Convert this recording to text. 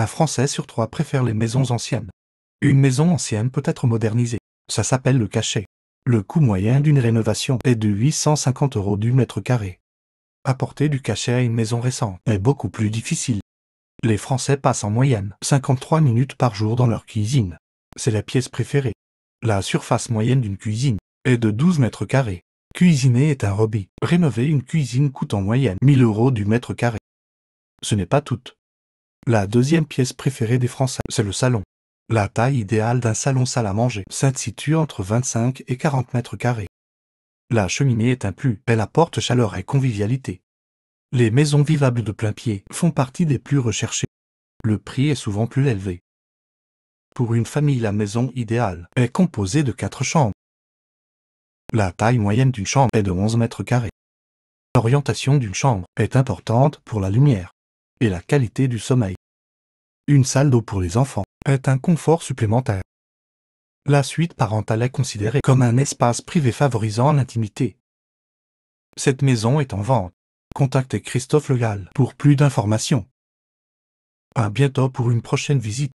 Un Français sur trois préfère les maisons mmh. anciennes. Une maison ancienne peut être modernisée. Ça s'appelle le cachet. Le coût moyen d'une rénovation est de 850 euros du mètre carré. Apporter du cachet à une maison récente est beaucoup plus difficile. Les Français passent en moyenne 53 minutes par jour dans leur cuisine. C'est la pièce préférée. La surface moyenne d'une cuisine est de 12 mètres carrés. Cuisiner est un hobby. Rénover une cuisine coûte en moyenne 1000 euros du mètre carré. Ce n'est pas tout. La deuxième pièce préférée des Français, c'est le salon. La taille idéale d'un salon-salle à manger situe entre 25 et 40 mètres carrés. La cheminée est un plus, elle apporte chaleur et convivialité. Les maisons vivables de plein pied font partie des plus recherchées. Le prix est souvent plus élevé. Pour une famille, la maison idéale est composée de quatre chambres. La taille moyenne d'une chambre est de 11 mètres carrés. L'orientation d'une chambre est importante pour la lumière et la qualité du sommeil. Une salle d'eau pour les enfants est un confort supplémentaire. La suite parentale est considérée comme un espace privé favorisant l'intimité. Cette maison est en vente. Contactez Christophe Legal pour plus d'informations. À bientôt pour une prochaine visite.